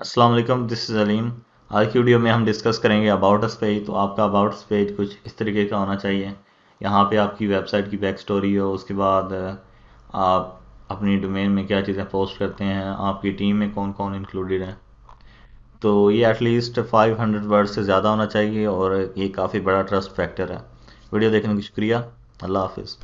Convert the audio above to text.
Aslam this is Aleem आज की video में हम डिस्कस करेंगे अबाउट अस पेज तो आपका अबाउट अस पेज कुछ इस तरीके का होना चाहिए यहाँ पे आपकी वेबसाइट की बैक स्टोरी हो उसके बाद आप अपनी डोमेन में क्या चीज़ें पोस्ट करते हैं आपकी टीम में कौन कौन इंक्लूडेड है तो ये एटलीस्ट 500 वर्ड से ज़्यादा होना चाहिए और ये काफ़ी बड़ा ट्रस्ट फैक्टर है वीडियो देखने का शुक्रिया अल्लाह हाफिज़